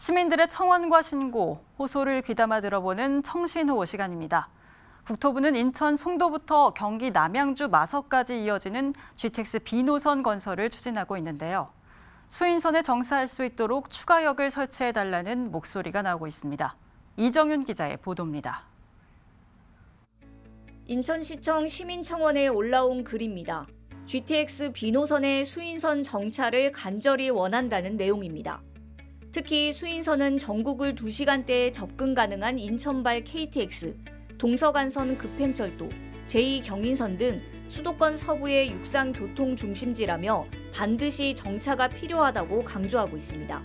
시민들의 청원과 신고, 호소를 귀담아 들어보는 청신호 시간입니다. 국토부는 인천 송도부터 경기 남양주 마석까지 이어지는 GTX 비노선 건설을 추진하고 있는데요. 수인선에 정사할수 있도록 추가역을 설치해달라는 목소리가 나오고 있습니다. 이정윤 기자의 보도입니다. 인천시청 시민청원에 올라온 글입니다. GTX 비노선의 수인선 정차를 간절히 원한다는 내용입니다. 특히 수인선은 전국을 2시간대에 접근 가능한 인천발 KTX, 동서간선 급행철도, 제2경인선 등 수도권 서부의 육상 교통 중심지라며 반드시 정차가 필요하다고 강조하고 있습니다.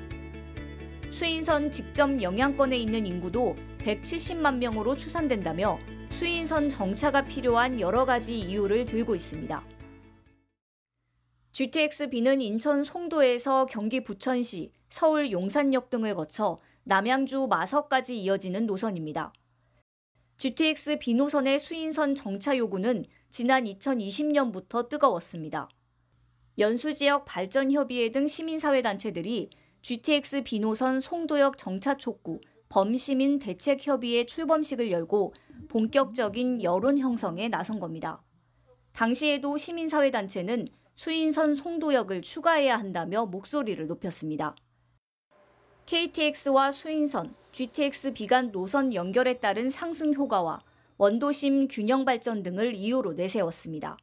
수인선 직접 영향권에 있는 인구도 170만 명으로 추산된다며 수인선 정차가 필요한 여러 가지 이유를 들고 있습니다. GTX-B는 인천 송도에서 경기 부천시, 서울 용산역 등을 거쳐 남양주 마석까지 이어지는 노선입니다. GTX-B 노선의 수인선 정차 요구는 지난 2020년부터 뜨거웠습니다. 연수지역 발전협의회 등 시민사회단체들이 GTX-B 노선 송도역 정차 촉구, 범시민 대책협의회 출범식을 열고 본격적인 여론 형성에 나선 겁니다. 당시에도 시민사회단체는 수인선 송도역을 추가해야 한다며 목소리를 높였습니다. KTX와 수인선, GTX 비간 노선 연결에 따른 상승 효과와 원도심 균형 발전 등을 이유로 내세웠습니다.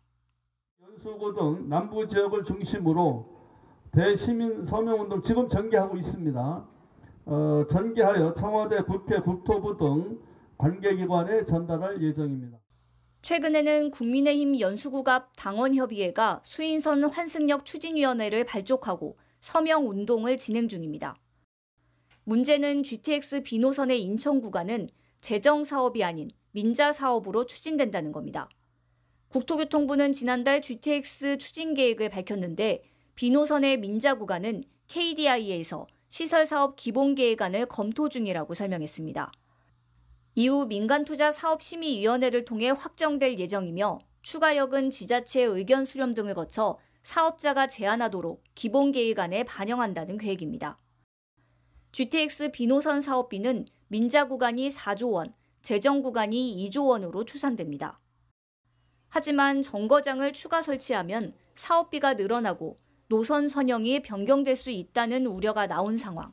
연수구 등 남부 지역을 중심으로 대시민 서명운동 지금 전개하고 있습니다. 어, 전개하여 청와대, 국회, 국토부 등 관계기관에 전달할 예정입니다. 최근에는 국민의힘 연수구갑 당원협의회가 수인선 환승역 추진위원회를 발족하고 서명 운동을 진행 중입니다. 문제는 GTX B 노선의 인천 구간은 재정 사업이 아닌 민자 사업으로 추진된다는 겁니다. 국토교통부는 지난달 GTX 추진 계획을 밝혔는데 B 노선의 민자 구간은 KDI에서 시설 사업 기본 계획안을 검토 중이라고 설명했습니다. 이후 민간투자사업심의위원회를 통해 확정될 예정이며 추가역은 지자체의 의견 수렴 등을 거쳐 사업자가 제안하도록 기본 계획안에 반영한다는 계획입니다. GTX 비노선 사업비는 민자 구간이 4조 원, 재정 구간이 2조 원으로 추산됩니다. 하지만 정거장을 추가 설치하면 사업비가 늘어나고 노선 선형이 변경될 수 있다는 우려가 나온 상황.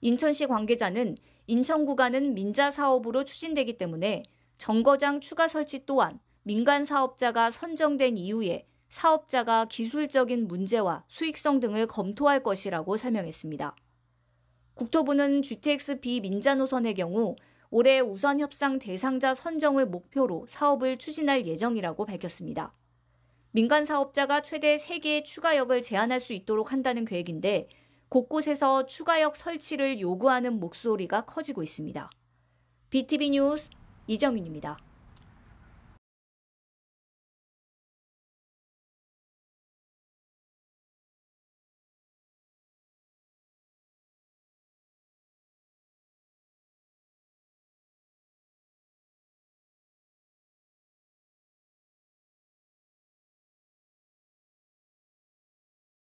인천시 관계자는 인천 구간은 민자 사업으로 추진되기 때문에 정거장 추가 설치 또한 민간 사업자가 선정된 이후에 사업자가 기술적인 문제와 수익성 등을 검토할 것이라고 설명했습니다. 국토부는 GTX B 민자 노선의 경우 올해 우선 협상 대상자 선정을 목표로 사업을 추진할 예정이라고 밝혔습니다. 민간 사업자가 최대 3개의 추가역을 제한할 수 있도록 한다는 계획인데 곳곳에서 추가역 설치를 요구하는 목소리가 커지고 있습니다. BTV 뉴스 이정윤입니다.